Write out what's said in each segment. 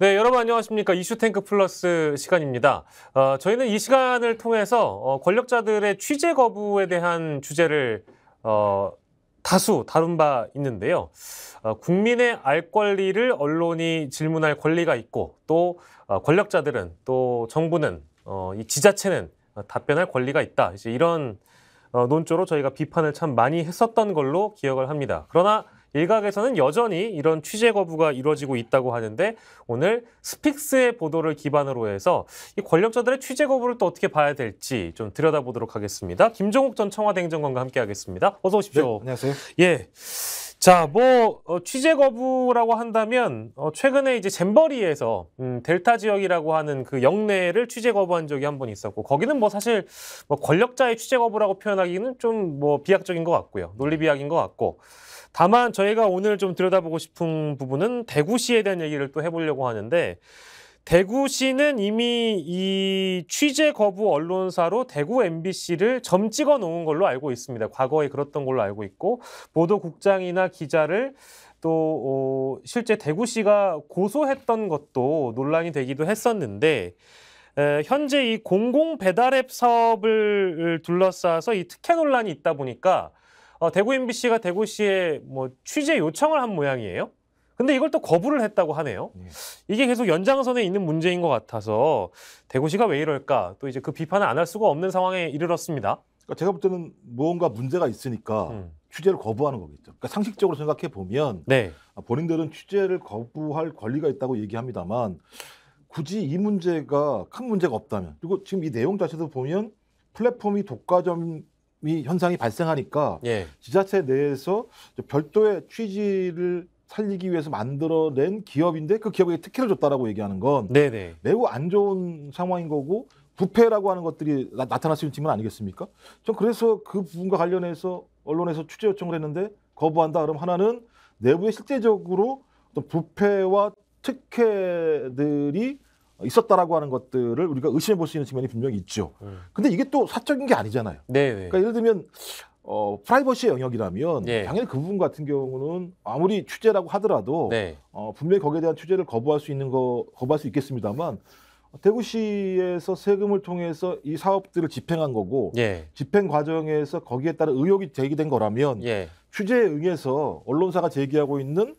네, 여러분 안녕하십니까. 이슈탱크 플러스 시간입니다. 어, 저희는 이 시간을 통해서 어, 권력자들의 취재 거부에 대한 주제를 어, 다수 다룬 바 있는데요. 어, 국민의 알 권리를 언론이 질문할 권리가 있고 또 어, 권력자들은 또 정부는 어, 이 지자체는 답변할 권리가 있다. 이제 이런 어, 논조로 저희가 비판을 참 많이 했었던 걸로 기억을 합니다. 그러나 일각에서는 여전히 이런 취재 거부가 이루어지고 있다고 하는데 오늘 스픽스의 보도를 기반으로 해서 이 권력자들의 취재 거부를 또 어떻게 봐야 될지 좀 들여다보도록 하겠습니다. 김종욱 전 청와대 행정관과 함께하겠습니다. 어서 오십시오. 네, 안녕하세요. 예. 자, 뭐 어, 취재 거부라고 한다면 어, 최근에 이제 잼버리에서 음, 델타 지역이라고 하는 그 영내를 취재 거부한 적이 한 번 있었고 거기는 뭐 사실 뭐 권력자의 취재 거부라고 표현하기는 좀 뭐 비약적인 것 같고요, 논리 비약인 것 같고 다만 저희가 오늘 좀 들여다보고 싶은 부분은 대구시에 대한 얘기를 또 해보려고 하는데 대구시는 이미 이 취재 거부 언론사로 대구 MBC를 점 찍어 놓은 걸로 알고 있습니다. 과거에 그랬던 걸로 알고 있고 보도국장이나 기자를 또 어, 실제 대구시가 고소했던 것도 논란이 되기도 했었는데 에, 현재 이 공공 배달앱 사업을 둘러싸서 이 특혜 논란이 있다 보니까 어, 대구 MBC가 대구시에 뭐 취재 요청을 한 모양이에요. 근데 이걸 또 거부를 했다고 하네요. 예. 이게 계속 연장선에 있는 문제인 것 같아서 대구시가 왜 이럴까 또 이제 그 비판을 안 할 수가 없는 상황에 이르렀습니다. 그러니까 제가 볼 때는 무언가 문제가 있으니까 음. 취재를 거부하는 거겠죠. 그러니까 상식적으로 생각해 보면 네. 아, 본인들은 취재를 거부할 권리가 있다고 얘기합니다만 굳이 이 문제가 큰 문제가 없다면 그리고 지금 이 내용 자체도 보면 플랫폼이 독과점 이 현상이 발생하니까 예. 지자체 내에서 별도의 취지를 살리기 위해서 만들어낸 기업인데 그 기업에게 특혜를 줬다라고 얘기하는 건 네네. 네. 매우 안 좋은 상황인 거고 부패라고 하는 것들이 나, 타날수 있는 측면 아니겠습니까? 전 그래서 그 부분과 관련해서 언론에서 취재 요청을 했는데 거부한다. 그럼 하나는 내부에 실제적으로 부패와 특혜들이 있었다라고 하는 것들을 우리가 의심해 볼 수 있는 측면이 분명히 있죠. 음. 근데 이게 또 사적인 게 아니잖아요. 네, 네, 그러니까 예를 들면 어, 프라이버시의 영역이라면 네. 당연히 그 부분 같은 경우는 아무리 취재라고 하더라도 네. 어, 분명히 거기에 대한 취재를 거부할 수 있는 거 거부할 수 있겠습니다만 대구시에서 세금을 통해서 이 사업들을 집행한 거고 예. 집행 과정에서 거기에 따른 의혹이 제기된 거라면 예. 취재에 응해서 언론사가 제기하고 있는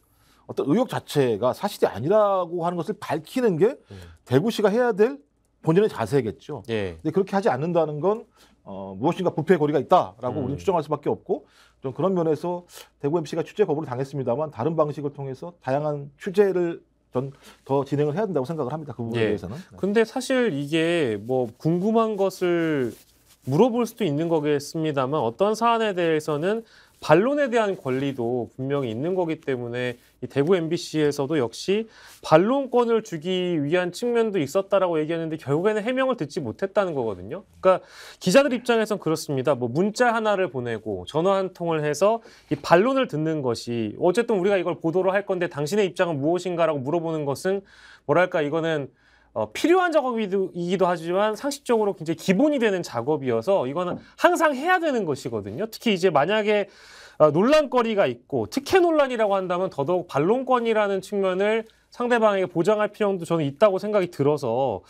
어떤 의혹 자체가 사실이 아니라고 하는 것을 밝히는 게 예. 대구시가 해야 될 본연의 자세겠죠. 예. 근데 그렇게 하지 않는다는 건 어, 무엇인가 부패의 리가 있다라고 음. 우리는 추정할 수밖에 없고 좀 그런 면에서 대구 MC가 취재 거부를 당했습니다만 다른 방식을 통해서 다양한 취재를 전더 진행을 해야 된다고 생각을 합니다. 그 부분에 예. 대해서는. 네. 근데 사실 이게 뭐 궁금한 것을 물어볼 수도 있는 거겠습니다만 어떤 사안에 대해서는 반론에 대한 권리도 분명히 있는 거기 때문에 대구 MBC에서도 역시 반론권을 주기 위한 측면도 있었다라고 얘기하는데 결국에는 해명을 듣지 못했다는 거거든요. 그러니까 기자들 입장에선 그렇습니다. 뭐 문자 하나를 보내고 전화 한 통을 해서 이 반론을 듣는 것이 어쨌든 우리가 이걸 보도를 할 건데 당신의 입장은 무엇인가라고 물어보는 것은 뭐랄까 이거는 어, 필요한 작업이기도 하지만 상식적으로 굉장히 기본이 되는 작업이어서 이거는 항상 해야 되는 것이거든요. 특히 이제 만약에 어, 논란거리가 있고 특혜 논란이라고 한다면 더더욱 반론권이라는 측면을 상대방에게 보장할 필요도 저는 있다고 생각이 들어서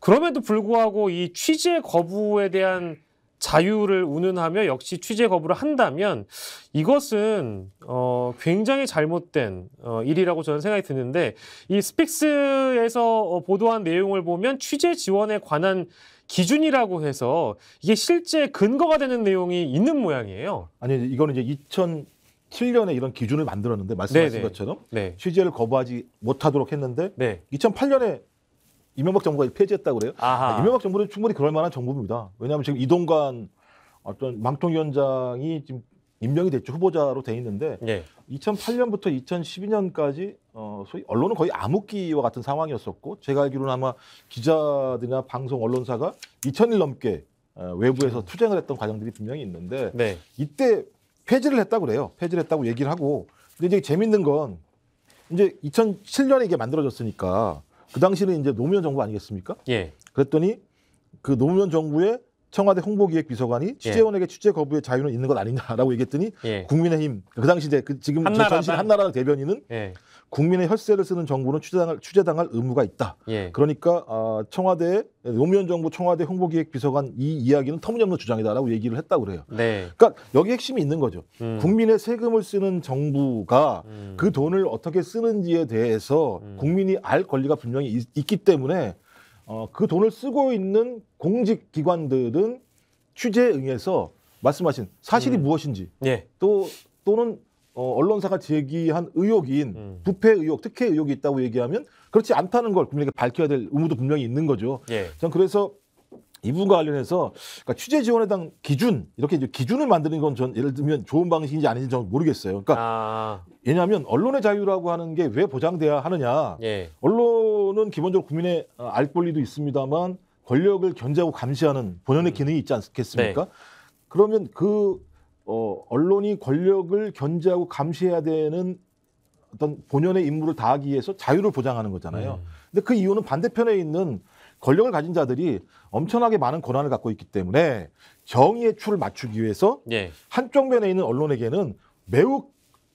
그럼에도 불구하고 이 취재 거부에 대한 자유를 운운하며 역시 취재 거부를 한다면 이것은 어 굉장히 잘못된 어 일이라고 저는 생각이 드는데 이 스픽스에서 어, 보도한 내용을 보면 취재 지원에 관한 기준이라고 해서 이게 실제 근거가 되는 내용이 있는 모양이에요. 아니 이거는 이제 2007년에 이런 기준을 만들었는데 말씀하신 네네. 것처럼 네. 취재를 거부하지 못하도록 했는데 네. 2008년에 이명박 정부가 폐지했다고 그래요. 아하. 아, 이명박 정부는 충분히 그럴 만한 정부입니다. 왜냐하면 지금 이동관 어떤 망통위원장이 지금 임명이 됐죠 후보자로 돼 있는데 네. 2008년부터 2012년까지 어, 소위 언론은 거의 암흑기와 같은 상황이었었고 제가 알기로는 아마 기자들이나 방송 언론사가 2천일 넘게 어, 외부에서 투쟁을 했던 과정들이 분명히 있는데 네. 이때 폐지를 했다고 그래요. 폐지를 했다고 얘기를 하고 근데 이제 재밌는 건 이제 2007년에 이게 만들어졌으니까 그 당시는 이제 노무현 정부 아니겠습니까? 예. 그랬더니 그 노무현 정부의 청와대 홍보기획비서관이 예. 취재원에게 취재 거부의 자유는 있는 것 아니냐라고 얘기했더니 예. 국민의힘 그 당시 이제 그 지금 한나라 전실 한나라 대변인은 예. 국민의 혈세를 쓰는 정부는 취재당할, 취재당할 의무가 있다. 예. 그러니까 어, 청와대 노무현 정부 청와대 홍보기획비서관 이 이야기는 터무니없는 주장이다라고 얘기를 했다고 그래요. 네. 그러니까 여기 핵심이 있는 거죠. 음. 국민의 세금을 쓰는 정부가 음. 그 돈을 어떻게 쓰는지에 대해서 음. 국민이 알 권리가 분명히 있, 기 때문에 어, 그 돈을 쓰고 있는 공직 기관들은 취재에 의해서 말씀하신 사실이 음. 무엇인지 예. 또 또는 어, 언론사가 제기한 의혹인 음. 부패 의혹, 특혜 의혹이 있다고 얘기하면 그렇지 않다는 걸 국민에게 밝혀야 될 의무도 분명히 있는 거죠. 예. 전 그래서 이 부분과 관련해서 그러니까 취재 지원에 대한 기준 이렇게 이제 기준을 만드는 건전 예를 들면 좋은 방식인지 아닌지 저는 모르겠어요. 그러니까 아. 왜냐하면 언론의 자유라고 하는 게 왜 보장돼야 하느냐. 예. 언론 정부는 기본적으로 국민의 어, 알 권리도 있습니다만 권력을 견제하고 감시하는 본연의 음. 기능이 있지 않겠습니까? 네. 그러면 그 어, 언론이 권력을 견제하고 감시해야 되는 어떤 본연의 임무를 다하기 위해서 자유를 보장하는 거잖아요. 음. 근데 그 이유는 반대편에 있는 권력을 가진 자들이 엄청나게 많은 권한을 갖고 있기 때문에 정의의 추를 맞추기 위해서 예. 한쪽 면에 있는 언론에게는 매우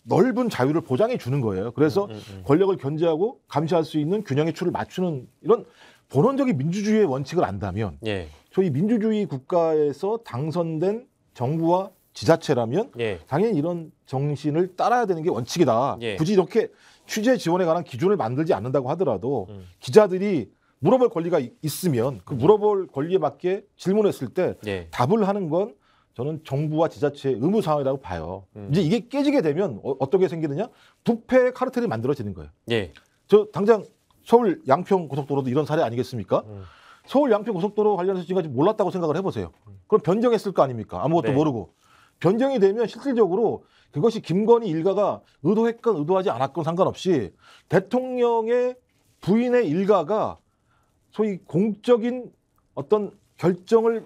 넓은 자유를 보장해 주는 거예요. 그래서 음, 음, 음. 권력을 견제하고 감시할 수 있는 균형의 추를 맞추는 이런 본원적인 민주주의의 원칙을 안다면 예. 저희 민주주의 국가에서 당선된 정부와 지자체라면 예. 당연히 이런 정신을 따라야 되는 게 원칙이다. 예. 굳이 이렇게 취재 지원에 관한 기준을 만들지 않는다고 하더라도 음. 기자들이 물어볼 권리가 있으면 그 음. 물어볼 권리에 맞게 질문했을 때 예. 답을 하는 건 저는 정부와 지자체의 의무 사항이라고 봐요. 음. 이제 이게 깨지게 되면 어, 떻게 생기느냐? 부패 카르텔이 만들어지는 거예요. 예. 저 당장 서울 양평 고속도로도 이런 사례 아니겠습니까? 음. 서울 양평 고속도로 관련해서 지금까지 몰랐다고 생각을 해보세요. 그럼 변경했을 거 아닙니까? 아무것도 네. 모르고 변경이 되면 실질적으로 그것이 김건희 일가가 의도했건 의도하지 않았건 상관없이 대통령의 부인의 일가가 소위 공적인 어떤 결정을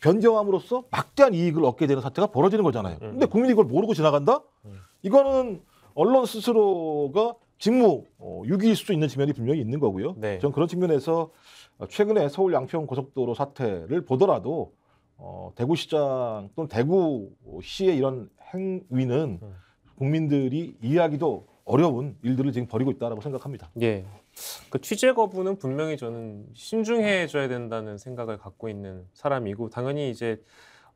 변경함으로써 막대한 이익을 얻게 되는 사태가 벌어지는 거잖아요. 음. 근데 국민이 이걸 모르고 지나간다? 음. 이거는 언론 스스로가 직무 어, 유기일 수도 있는 측면이 분명히 있는 거고요. 네. 전 그런 측면에서 어, 최근에 서울 양평 고속도로 사태를 보더라도 어, 대구시장 또는 대구시의 이런 행위는 음. 국민들이 이해하기도 어려운 일들을 지금 벌이고 있다라고 생각합니다. 예. 그 취재 거부는 분명히 저는 신중해져야 된다는 생각을 갖고 있는 사람이고 당연히 이제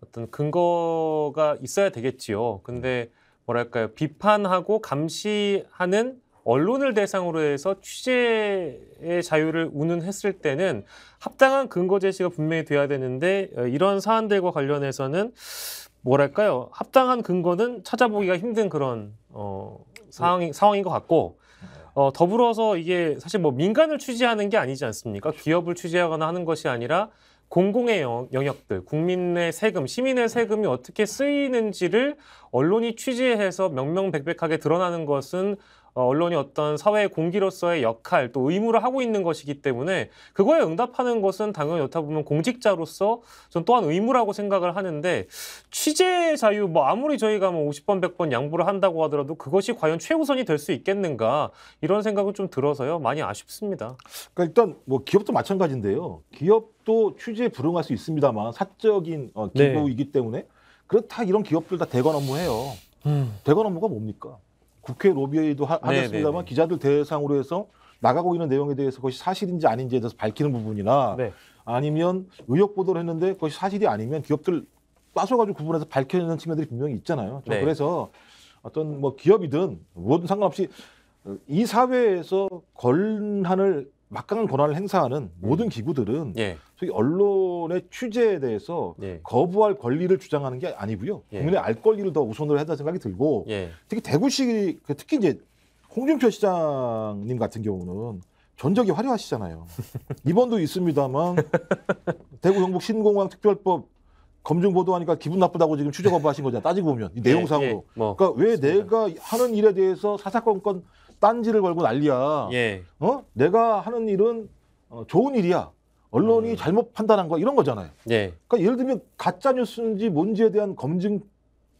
어떤 근거가 있어야 되겠지요. 근데 뭐랄까요 비판하고 감시하는 언론을 대상으로 해서 취재의 자유를 운운했을 때는 합당한 근거 제시가 분명히 돼야 되는데 어, 이런 사안들과 관련해서는 뭐랄까요 합당한 근거는 찾아보기가 힘든 그런 어, 상황이 상황인 것 같고 어, 더불어서 이게 사실 뭐 민간을 취재하는 게 아니지 않습니까? 기업을 취재하거나 하는 것이 아니라 공공의 영역들, 국민의 세금, 시민의 세금이 어떻게 쓰이는지를 언론이 취재해서 명명백백하게 드러나는 것은 어, 언론이 어떤 사회의 공기로서의 역할 또 의무를 하고 있는 것이기 때문에 그거에 응답하는 것은 당연히 여타 보면 공직자로서 전 또한 의무라고 생각을 하는데 취재 자유 뭐 아무리 저희가 뭐 50번 100번 양보를 한다고 하더라도 그것이 과연 최우선이 될 수 있겠는가 이런 생각은 좀 들어서요 많이 아쉽습니다. 그러니까 일단 뭐 기업도 마찬가지인데요. 기업도 취재 불응할 수 있습니다만 사적인 어, 기부이기 네. 때문에 그렇다 이런 기업들 다 대관 업무해요. 음. 대관 업무가 뭡니까? 국회 로비에도 하, 네, 겠습니다만 네, 네. 기자들 대상으로 해서 나가고 있는 내용에 대해서 그것이 사실인지 아닌지에 대해서 밝히는 부분이나 네. 아니면 의혹 보도를 했는데 그것이 사실이 아니면 기업들 빠져가지고 구분해서 밝혀내는 측면들이 분명히 있잖아요. 네. 그래서 어떤 뭐 기업이든 뭐든 상관없이 이 사회에서 권한을 막강한 권한을 행사하는 음. 모든 기구들은 예. 소위 언론의 취재에 대해서 예. 거부할 권리를 주장하는 게 아니고요. 예. 국민의 알 권리를 더 우선으로 해야 된다 생각이 들고 예. 특히 대구시 그 특히 이제 홍준표 시장님 같은 경우는 전적이 화려하시잖아요. 이번도 있습니다만 대구 경북 신공항 특별법 검증 보도하니까 기분 나쁘다고 지금 취재 거부하신 거잖아요. 따지고 보면 이 예, 내용상으로. 예, 뭐, 그러니까 왜 맞습니다. 내가 하는 일에 대해서 사사건건 딴지를 걸고 난리야. 예. 어? 내가 하는 일은 어, 좋은 일이야. 언론이 음. 잘못 판단한 거 이런 거잖아요. 예. 그러니까 예를 들면 가짜 뉴스인지 뭔지에 대한 검증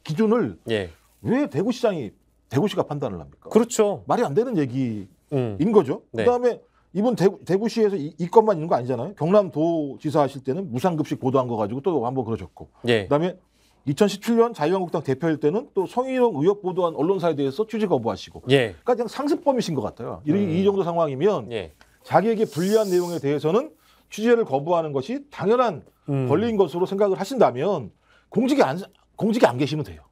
기준을 예. 왜 대구시장이 대구시가 판단을 합니까? 그렇죠. 말이 안 되는 얘기인 음. 거죠. 네. 그다음에 이번 대구, 시에서 이, 이, 것만 있는 거 아니잖아요. 경남도 지사 하실 때는 무상급식 보도한 거 가지고 또 한번 그러셨고. 예. 그다음에 2017년 자유한국당 대표일 때는 또 성희롱 의혹 보도한 언론사에 대해서 취재 거부하시고. 예. 그러니까 그냥 상습범이신 것 같아요. 음. 이 정도 상황이면 예. 자기에게 불리한 내용에 대해서는 취재를 거부하는 것이 당연한 음. 권리인 것으로 생각을 하신다면 공직에 안 공직에 안 계시면 돼요.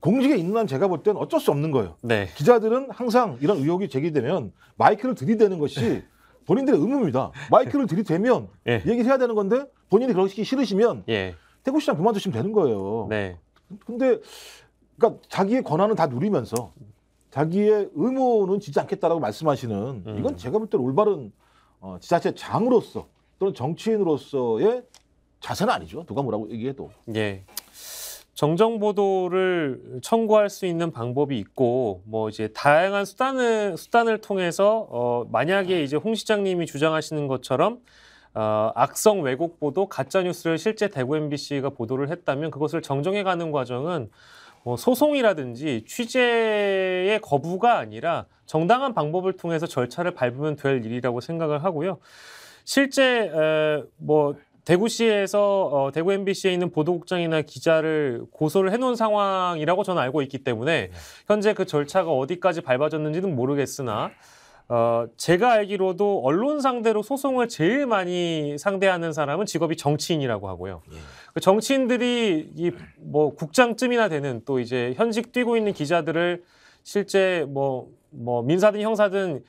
공직에 있는 한 제가 볼 때는 어쩔 수 없는 거예요. 네. 기자들은 항상 이런 의혹이 제기되면 마이크를 들이대는 것이 네. 본인들의 의무입니다. 마이크를 들이대면 예. 얘기를 해야 되는 건데 본인이 그러기 시 싫으시면 예. 대구시장 그만두시면 되는 거예요. 네. 근데 그러니까 자기의 권한은 다 누리면서 자기의 의무는 지지 않겠다라고 말씀하시는 음. 이건 제가 볼 때는 올바른 어, 지자체 장으로서 또는 정치인으로서의 자세는 아니죠. 누가 뭐라고 얘기해도. 예. 정정 보도를 청구할 수 있는 방법이 있고 뭐 이제 다양한 수단을 수단을 통해서 어 만약에 이제 홍 시장님이 주장하시는 것처럼 어, 악성 왜곡 보도, 가짜 뉴스를 실제 대구 MBC가 보도를 했다면 그것을 정정해가는 과정은 뭐 소송이라든지 취재의 거부가 아니라 정당한 방법을 통해서 절차를 밟으면 될 일이라고 생각을 하고요. 실제 에, 뭐 대구시에서 어, 대구 MBC에 있는 보도국장이나 기자를 고소를 해놓은 상황이라고 저는 알고 있기 때문에 네. 현재 그 절차가 어디까지 밟아졌는지는 모르겠으나 어, 제가 알기로도 언론 상대로 소송을 제일 많이 상대하는 사람은 직업이 정치인이라고 하고요. 예. 그 정치인들이 이 뭐 국장쯤이나 되는 또 이제 현직 뛰고 있는 기자들을 실제 뭐뭐 뭐 민사든 형사든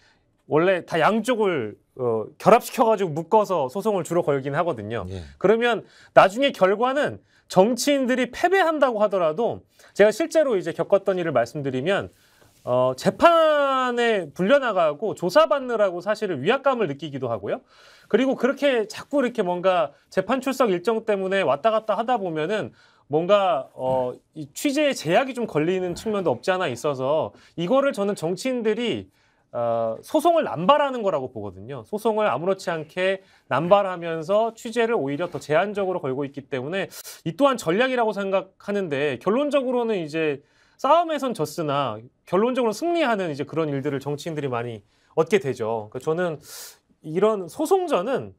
원래 다 양쪽을 어, 결합시켜가지고 묶어서 소송을 주로 걸긴 하거든요. 예. 그러면 나중에 결과는 정치인들이 패배한다고 하더라도 제가 실제로 이제 겪었던 일을 말씀드리면 어, 재판에 불려나가고 조사받느라고 사실은 위압감을 느끼기도 하고요. 그리고 그렇게 자꾸 이렇게 뭔가 재판 출석 일정 때문에 왔다 갔다 하다 보면은 뭔가 어, 이 취재에 제약이 좀 걸리는 측면도 없지 않아 있어서 이거를 저는 정치인들이 어, 소송을 남발하는 거라고 보거든요. 소송을 아무렇지 않게 남발하면서 취재를 오히려 더 제한적으로 걸고 있기 때문에 이 또한 전략이라고 생각하는데 결론적으로는 이제 싸움에선 졌으나 결론적으로 승리하는 이제 그런 일들을 정치인들이 많이 얻게 되죠. 그러니까 저는 이런 소송전은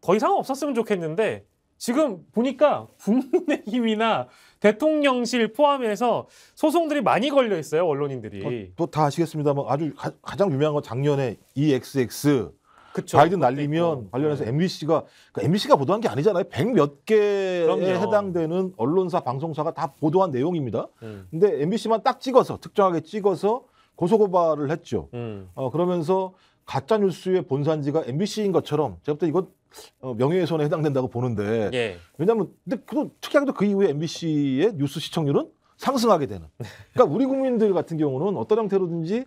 더 이상 없었으면 좋겠는데 지금 보니까 국민의힘이나 대통령실 포함해서 소송들이 많이 걸려 있어요 언론인들이. 어, 또다 아시겠습니다만 아주 가, 장 유명한 건 작년에 EXX 그쵸. 바이든 날리면 관련해서 MBC가 그 MBC가 보도한 게 아니잖아요. 백 몇 개에 그럼요. 해당되는 언론사 방송사가 다 보도한 내용입니다. 음. 근데 MBC만 딱 찍어서 특정하게 찍어서 고소고발을 했죠. 음. 어, 그러면서 가짜 뉴스의 본산지가 MBC인 것처럼 제가 볼 때 이건 어, 명예훼손에 해당된다고 보는데 예. 왜냐하면 근데 그 특이하게도 그 이후에 MBC의 뉴스 시청률은 상승하게 되는. 네. 그러니까 우리 국민들 같은 경우는 어떤 형태로든지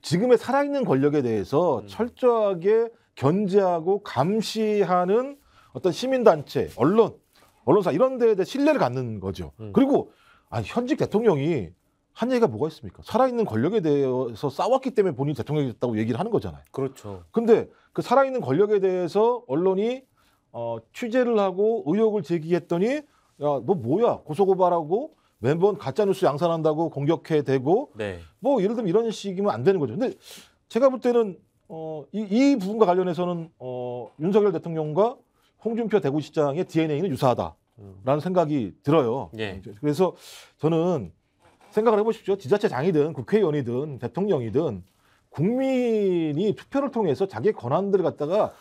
지금의 살아있는 권력에 대해서 음. 철저하게 견제하고 감시하는 어떤 시민단체, 언론, 언론사 이런 데에 대해 신뢰를 갖는 거죠. 음. 그리고 아, 현직 대통령이 한 얘기가 뭐가 있습니까? 살아있는 권력에 대해서 싸웠기 때문에 본인이 대통령이 됐다고 얘기를 하는 거잖아요. 그렇죠. 근데 그 살아있는 권력에 대해서 언론이 어, 취재를 하고 의혹을 제기했더니 야, 너 뭐야? 고소고발하고 매번 가짜뉴스 양산한다고 공격해 대고 네. 뭐 예를 들면 이런 식이면 안 되는 거죠. 근데 제가 볼 때는 어, 이, 이 부분과 관련해서는 어, 윤석열 대통령과 홍준표 대구시장의 DNA는 유사하다라는 음. 생각이 들어요. 예. 그래서 저는 생각을 해보십시오. 지자체장이든 국회의원이든 대통령이든 국민이 투표를 통해서 자기 권한들을 갖다가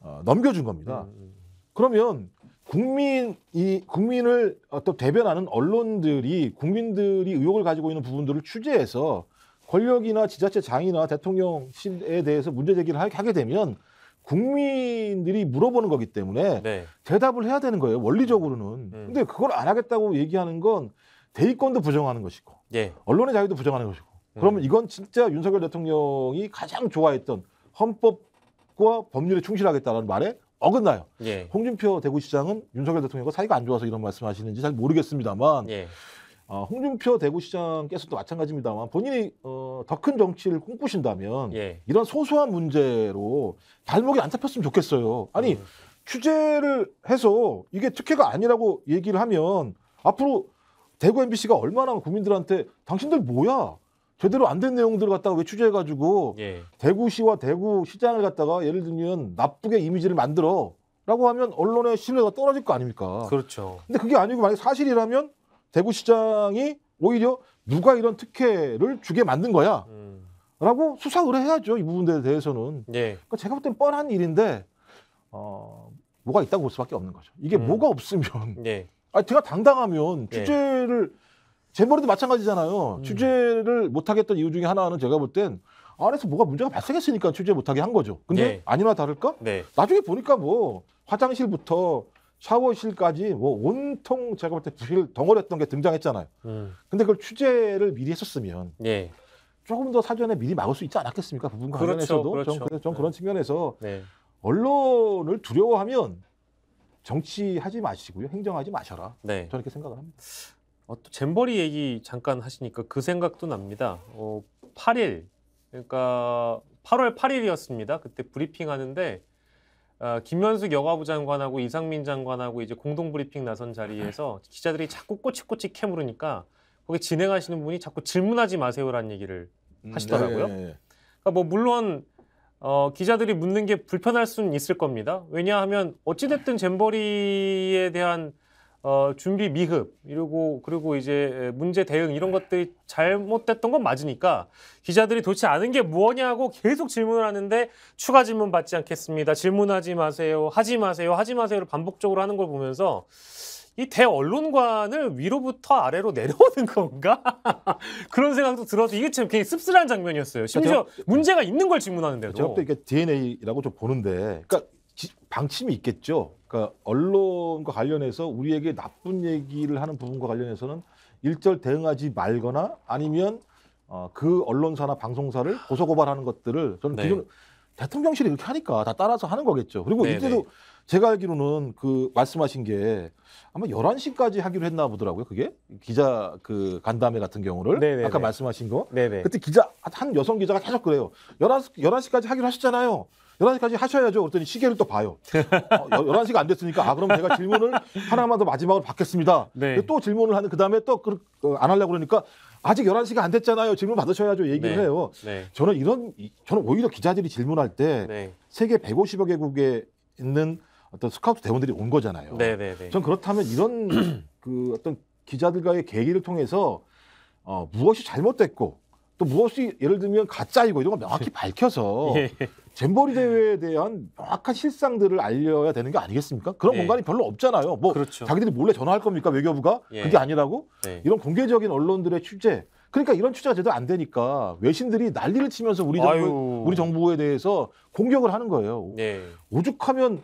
어, 넘겨준 겁니다. 음, 음. 그러면 국민 이 국민을 어떤 대변하는 언론들이 국민들이 의혹을 가지고 있는 부분들을 취재해서 권력이나 지자체 장이나 대통령실에 대해서 문제 제기를 하게 되면 국민들이 물어보는 거기 때문에 네. 대답을 해야 되는 거예요. 원리적으로는. 음. 음. 근데 그걸 안 하겠다고 얘기하는 건 대의권도 부정하는 것이고 예. 언론의 자유도 부정하는 것이고 음. 그러면 이건 진짜 윤석열 대통령이 가장 좋아했던 헌법과 법률에 충실하겠다는 말에 어긋나요. 예. 홍준표 대구시장은 윤석열 대통령과 사이가 안 좋아서 이런 말씀하시는지 잘 모르겠습니다만 예. 어, 홍준표 대구시장께서도 마찬가지입니다만 본인이 어, 더큰 정치를 꿈꾸신다면 예. 이런 소소한 문제로 발목이 안 잡혔으면 좋겠어요. 아니 음. 취재를 해서 이게 특혜가 아니라고 얘기를 하면 앞으로 대구 MBC가 얼마나 국민들한테 당신들 뭐야? 제대로 안 된 내용들을 갖다가 왜 취재해가지고 예. 대구시와 대구시장을 갖다가 예를 들면 나쁘게 이미지를 만들어 라고 하면 언론의 신뢰가 떨어질 거 아닙니까? 그렇죠. 근데 그게 아니고 만약 사실이라면 대구시장이 오히려 누가 이런 특혜를 주게 만든 거야. 음. 라고 수사 의뢰해야죠. 이 부분에 대해서는. 예. 그러니까 제가 볼 땐 뻔한 일인데, 어, 뭐가 있다고 볼 수밖에 없는 거죠. 이게 음. 뭐가 없으면. 예. 아, 제가 당당하면 예. 주제를 예. 제 머리도 마찬가지잖아요. 음. 취재를 못하겠던 이유 중에 하나는 제가 볼 땐 안에서 뭐가 문제가 발생했으니까 취재 못하게 한 거죠. 근데 예. 아니나 다를까? 네. 나중에 보니까 뭐 화장실부터 샤워실까지 뭐 온통 제가 볼 때 부실 덩어리였던게 등장했잖아요. 음. 근데 그걸 취재를 미리 했었으면 예. 조금 더 사전에 미리 막을 수 있지 않았겠습니까? 부분 그렇죠, 관련해서도 그렇죠, 그렇죠. 전, 전 그런 네. 측면에서 네. 언론을 두려워하면 정치하지 마시고요, 행정하지 마셔라. 네. 저는 이렇게 생각을 합니다. 어, 또 잼버리 얘기 잠깐 하시니까 그 생각도 납니다. 어, 8일 그러니까 8월 8일이었습니다. 그때 브리핑 하는데 어, 김현숙 여가부 장관하고 이상민 장관하고 이제 공동 브리핑 나선 자리에서 기자들이 자꾸 꼬치꼬치 캐물으니까 거기 진행하시는 분이 자꾸 질문하지 마세요라는 얘기를 음, 하시더라고요. 음, 예, 예, 그러니까 뭐 물론 어, 기자들이 묻는 게 불편할 수는 있을 겁니다. 왜냐하면 어찌됐든 잼버리에 대한 어, 준비 미흡 이러고 그리고 이제 문제 대응 이런 것들이 잘못됐던 건 맞으니까 기자들이 도대체 아는 게 뭐냐고 계속 질문을 하는데 추가 질문 받지 않겠습니다. 질문하지 마세요. 하지 마세요. 하지 마세요를 반복적으로 하는 걸 보면서 이 대언론관을 위로부터 아래로 내려오는 건가? 그런 생각도 들어서 이게 참 굉장히 씁쓸한 장면이었어요. 심지어 그렇죠. 문제가 있는 걸 질문하는데도. 저가또 이게 DNA라고 좀 보는데, 그러니까 지, 방침이 있겠죠. 그러니까 언론과 관련해서 우리에게 나쁜 얘기를 하는 부분과 관련해서는 일절 대응하지 말거나 아니면 어, 그 언론사나 방송사를 고소 고발하는 것들을 저는 네. 기존 대통령실이 이렇게 하니까 다 따라서 하는 거겠죠. 그리고 네, 이때도 네. 제가 알기로는 그 말씀하신 게 아마 11시까지 하기로 했나 보더라고요. 그게 기자 그 간담회 같은 경우를 네네네. 네, 아까 말씀하신 거. 네네. 그때 기자 한 여성 기자가 계속 그래요. 11, 11시까지 하기로 하셨잖아요. 11시까지 하셔야죠. 그랬더니 시계를 또 봐요. 어, 11시가 안 됐으니까 아 그럼 제가 질문을 하나만 더 마지막으로 받겠습니다. 네. 그 또 질문을 하는 그다음에 또안 어, 하려고 그러니까 아직 11시가 안 됐잖아요. 질문 받으셔야죠. 얘기를 네. 해요. 네. 저는 이런 저는 오히려 기자들이 질문할 때 네. 세계 150여 개국에 있는 어떤 스카우트 대원들이 온 거잖아요. 네, 네, 전 그렇다면 이런 그 어떤 기자들과의 계기를 통해서 어, 무엇이 잘못됐고 또 무엇이 예를 들면 가짜이고 이런 걸 명확히 밝혀서 예. 잼버리 대회에 대한 명확한 실상들을 알려야 되는 게 아니겠습니까? 그런 예. 공간이 별로 없잖아요. 뭐 그렇죠. 자기들이 몰래 전화할 겁니까 외교부가 예. 그게 아니라고 네. 이런 공개적인 언론들의 취재. 그러니까 이런 취재가 제대로 안 되니까 외신들이 난리를 치면서 우리 정부 아유. 우리 정부에 대해서 공격을 하는 거예요. 네. 오죽하면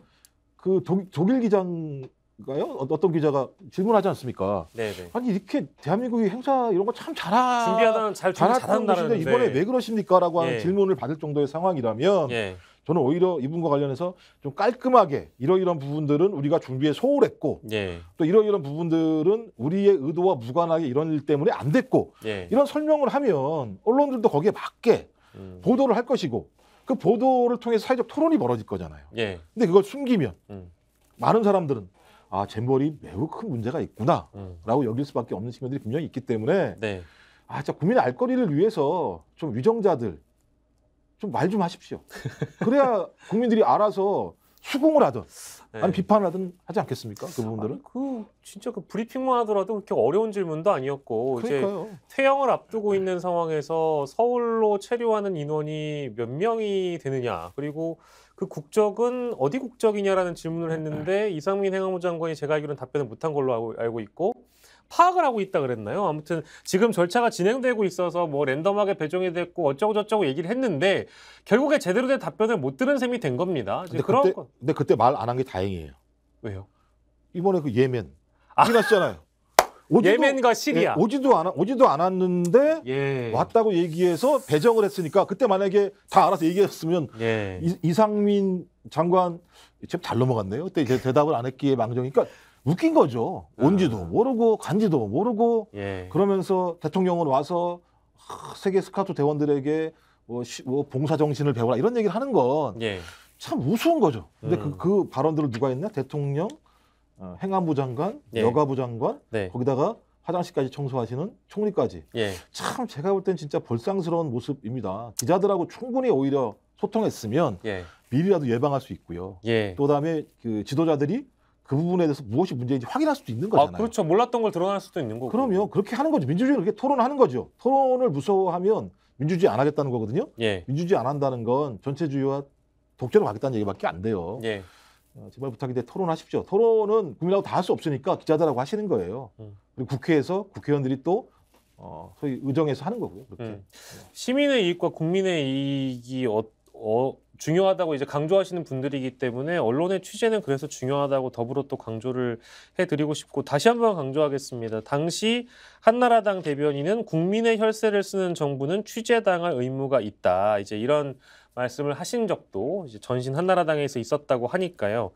그 독, 독일 기장 가요? 어, 어떤 기자가 질문하지 않습니까? 네네. 네. 아니 이렇게 대한민국이 행사 이런 거 참 잘하 준비하다잘 잘한다는데 네. 이번에 왜 그러십니까?라고 하는 예. 질문을 받을 정도의 상황이라면 예. 저는 오히려 이분과 관련해서 좀 깔끔하게 이러이러한 부분들은 우리가 준비에 소홀했고 예. 또 이러이러한 부분들은 우리의 의도와 무관하게 이런 일 때문에 안 됐고 예. 이런 설명을 하면 언론들도 거기에 맞게 음. 보도를 할 것이고 그 보도를 통해 사회적 토론이 벌어질 거잖아요. 예. 근데 그걸 숨기면 음. 많은 사람들은 아, 잼벌이 매우 큰 문제가 있구나라고 음. 여길 수밖에 없는 측면들이 분명히 있기 때문에 네. 아, 진 국민의 알거리를 위해서 좀 위정자들 좀 말좀 좀 하십시오. 그래야 국민들이 알아서 수긍을 하든 네. 아니 비판을 하든 하지 않겠습니까? 그 부분들은 아니, 그 진짜 그 브리핑만 하더라도 그렇게 어려운 질문도 아니었고 그러니까요. 이제 퇴영을 앞두고 네. 있는 상황에서 서울로 체류하는 인원이 몇 명이 되느냐 그리고 그 국적은 어디 국적이냐라는 질문을 했는데 네. 이상민 행안부 장관이 제가 알기로는 답변을 못한 걸로 알고 있고 파악을 하고 있다 그랬나요? 아무튼 지금 절차가 진행되고 있어서 뭐 랜덤하게 배정이 됐고 어쩌고 저쩌고 얘기를 했는데 결국에 제대로 된 답변을 못 들은 셈이 된 겁니다. 근데 그런 그때, 거... 그때 말 안 한 게 다행이에요. 왜요? 이번에 그 예멘 아. 일났잖아요 오지도, 예멘과 시리아 예, 오지도 않 오지도 않았는데 예. 왔다고 얘기해서 배정을 했으니까 그때 만약에 다 알아서 얘기했으면 예. 이, 상민 장관 참잘 넘어갔네요. 그때 이제 대답을 안 했기에 망정이니까 그러니까 웃긴 거죠. 아. 온지도 모르고 간지도 모르고 예. 그러면서 대통령은 와서 세계 스카우트 대원들에게 뭐, 시, 뭐 봉사 정신을 배워라 이런 얘기를 하는 건참 예. 우스운 거죠. 근데 그, 음. 그, 그 발언들을 누가 했냐? 대통령 어, 행안부 장관, 예. 여가부 장관, 네. 거기다가 화장실까지 청소하시는 총리까지 예. 참 제가 볼 땐 진짜 볼상스러운 모습입니다. 기자들하고 충분히 오히려 소통했으면 예. 미리라도 예방할 수 있고요. 예. 또 다음에 그 지도자들이 그 부분에 대해서 무엇이 문제인지 확인할 수도 있는 아, 거잖아요. 아, 그렇죠. 몰랐던 걸 드러날 수도 있는 거고. 그럼요. 그렇게 하는 거죠. 민주주의 그렇게 토론하는 거죠. 토론을 무서워하면 민주주의 안 하겠다는 거거든요. 예. 민주주의 안 한다는 건 전체주의와 독재를 가겠다는 얘기밖에 안 돼요. 예. 어, 제발 부탁인데 토론하십시오. 토론은 국민하고 다 할 수 없으니까 기자들하고 하시는 거예요. 음. 그리고 국회에서 국회의원들이 또 어, 소위 의정에서 하는 거고요. 그렇게. 음. 시민의 이익과 국민의 이익이 어, 어, 중요하다고 이제 강조하시는 분들이기 때문에 언론의 취재는 그래서 중요하다고 더불어 또 강조를 해드리고 싶고 다시 한 번 강조하겠습니다. 당시 한나라당 대변인은 국민의 혈세를 쓰는 정부는 취재당할 의무가 있다. 이제 이런 말씀을 하신 적도 전신 한나라당에서 있었다고 하니까요.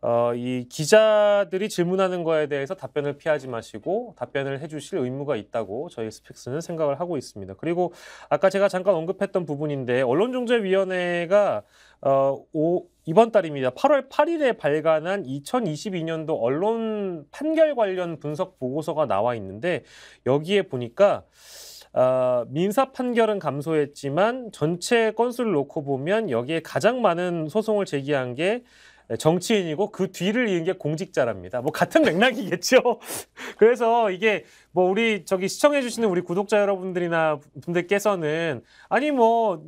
어, 이 기자들이 질문하는 거에 대해서 답변을 피하지 마시고 답변을 해주실 의무가 있다고 저희 스펙스는 생각을 하고 있습니다. 그리고 아까 제가 잠깐 언급했던 부분인데 언론중재위원회가 어, 오, 이번 달입니다. 8월 8일에 발간한 2022년도 언론 판결 관련 분석 보고서가 나와 있는데 여기에 보니까 어, 민사 판결은 감소했지만 전체 건수를 놓고 보면 여기에 가장 많은 소송을 제기한 게 정치인이고 그 뒤를 이은 게 공직자랍니다. 뭐 같은 맥락이겠죠. 그래서 이게 뭐 우리 저기 시청해 주시는 우리 구독자 여러분들이나 분들께서는 아니 뭐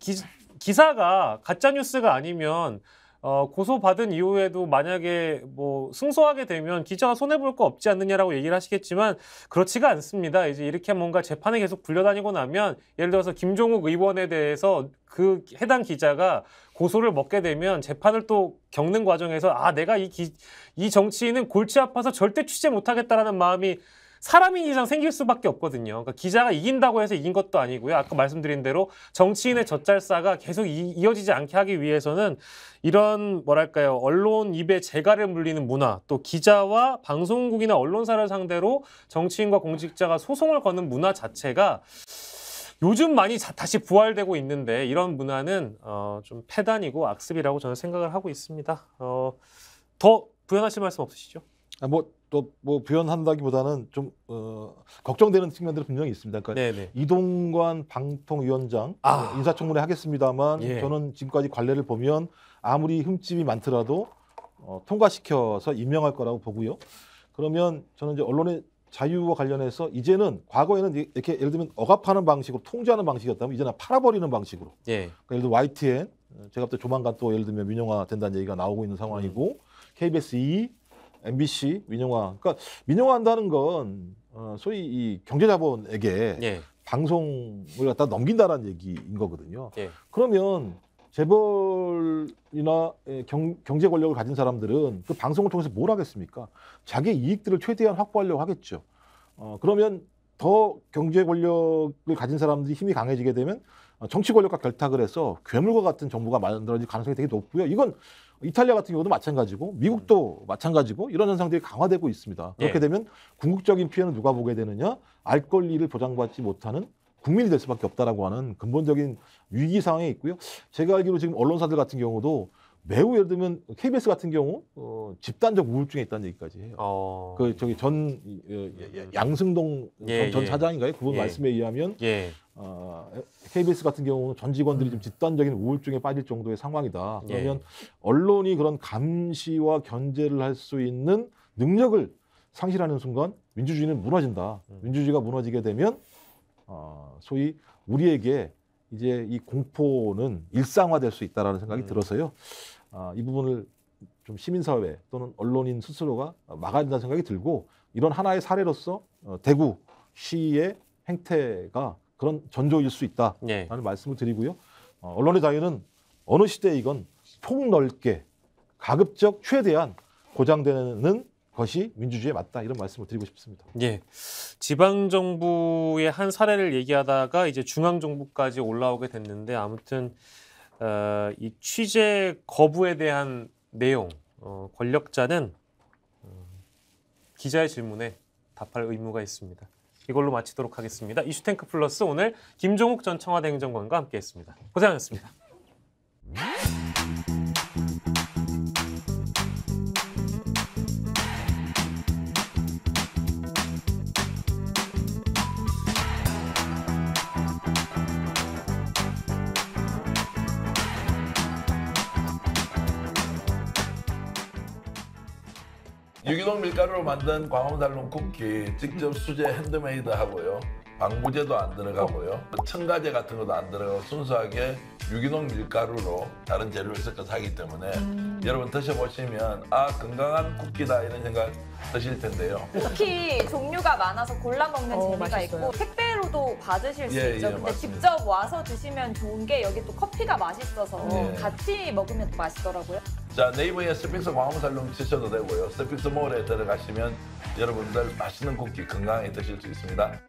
기, 기사가 가짜 뉴스가 아니면 어, 고소받은 이후에도 만약에 뭐 승소하게 되면 기자가 손해볼 거 없지 않느냐라고 얘기를 하시겠지만 그렇지가 않습니다. 이제 이렇게 뭔가 재판에 계속 불려다니고 나면 예를 들어서 김종욱 의원에 대해서 그 해당 기자가 고소를 먹게 되면 재판을 또 겪는 과정에서 아, 내가 이, 기, 이 정치인은 골치 아파서 절대 취재 못하겠다라는 마음이 사람인 이상 생길 수밖에 없거든요. 그러니까 기자가 이긴다고 해서 이긴 것도 아니고요. 아까 말씀드린 대로 정치인의 젖잘싸가 계속 이, 어지지 않게 하기 위해서는 이런 뭐랄까요 언론 입에 재갈을 물리는 문화 또 기자와 방송국이나 언론사를 상대로 정치인과 공직자가 소송을 거는 문화 자체가 요즘 많이 자, 다시 부활되고 있는데 이런 문화는 어, 좀 패단이고 악습이라고 저는 생각을 하고 있습니다. 어, 더 부연하실 말씀 없으시죠? 아, 뭐 또뭐 부연한다기보다는 좀 어, 걱정되는 측면들이 분명히 있습니다. 그러니까 네, 네. 이동관 방통위원장 아. 인사청문회 하겠습니다만 예. 저는 지금까지 관례를 보면 아무리 흠집이 많더라도 어, 통과시켜서 임명할 거라고 보고요. 그러면 저는 이제 언론의 자유와 관련해서 이제는 과거에는 이렇게 예를 들면 억압하는 방식으로 통제하는 방식이었다면 이제는 팔아버리는 방식으로. 예. 그러니까 예를 들어 YTN 제가 또 조만간 또 예를 들면 민영화 된다는 얘기가 나오고 있는 상황이고 음. KBS 2 MBC 민영화. 그러니까 민영화한다는 건 어, 소위 이 경제자본에게 예. 방송을 갖다 넘긴다라는 얘기인 거거든요. 예. 그러면 재벌이나 예, 경, 경제 권력을 가진 사람들은 그 방송을 통해서 뭘 하겠습니까? 자기 이익들을 최대한 확보하려고 하겠죠. 어, 그러면 더 경제 권력을 가진 사람들이 힘이 강해지게 되면 어, 정치 권력과 결탁을 해서 괴물과 같은 정부가 만들어질 가능성이 되게 높고요. 이건 이탈리아 같은 경우도 마찬가지고 미국도 음. 마찬가지고 이런 현상들이 강화되고 있습니다. 그렇게 예. 되면 궁극적인 피해는 누가 보게 되느냐? 알 권리를 보장받지 못하는 국민이 될 수밖에 없다라고 하는 근본적인 위기 상황에 있고요. 제가 알기로 지금 언론사들 같은 경우도 매우 예를 들면 KBS 같은 경우 어, 집단적 우울증에 있다는 얘기까지 해요. 어... 그 저기 전 양승동 예, 전, 예. 차장인가요? 그분 예. 말씀에 의하면 예. 어, KBS 같은 경우는 전 직원들이 좀 집단적인 우울증에 빠질 정도의 상황이다. 그러면 예. 언론이 그런 감시와 견제를 할 수 있는 능력을 상실하는 순간 민주주의는 무너진다. 음. 민주주의가 무너지게 되면 어, 소위 우리에게 이제 이 공포는 일상화될 수 있다라는 생각이 음. 들어서요. 아, 이 부분을 좀 시민사회 또는 언론인 스스로가 막아야 된다는 생각이 들고 이런 하나의 사례로서 어, 대구 시의 행태가 그런 전조일 수 있다라는 네. 말씀을 드리고요. 어, 언론의 자유는 어느 시대이건 폭넓게 가급적 최대한 보장되는 것이 민주주의에 맞다 이런 말씀을 드리고 싶습니다. 예. 지방 정부의 한 사례를 얘기하다가 이제 중앙 정부까지 올라오게 됐는데 아무튼 어, 이 취재 거부에 대한 내용 어, 권력자는 어, 기자의 질문에 답할 의무가 있습니다. 이걸로 마치도록 하겠습니다. 이슈탱크 플러스 오늘 김종욱 전 청와대 행정관과 함께했습니다. 고생하셨습니다. 음. 유기농 밀가루로 만든 광화문달롱 쿠키 직접 수제 핸드메이드 하고요. 방부제도 안 들어가고요. 첨가제 같은 것도 안 들어가고 순수하게 유기농 밀가루로 다른 재료를 섞어서 하기 때문에 음. 여러분 드셔보시면 아 건강한 쿠키다 이런 생각 드실 텐데요. 쿠키 종류가 많아서 골라 먹는 어, 재미가 있고 택배로도 받으실 수 예, 있죠. 예, 근데 맞습니다. 직접 와서 드시면 좋은 게 여기 또 커피가 맛있어서 예. 같이 먹으면 또 맛있더라고요. 자 네이버에 스피스 광화문살롱 치셔도 되고요. 스픽스 몰에 들어가시면 여러분들 맛있는 쿠키 건강하게 드실 수 있습니다.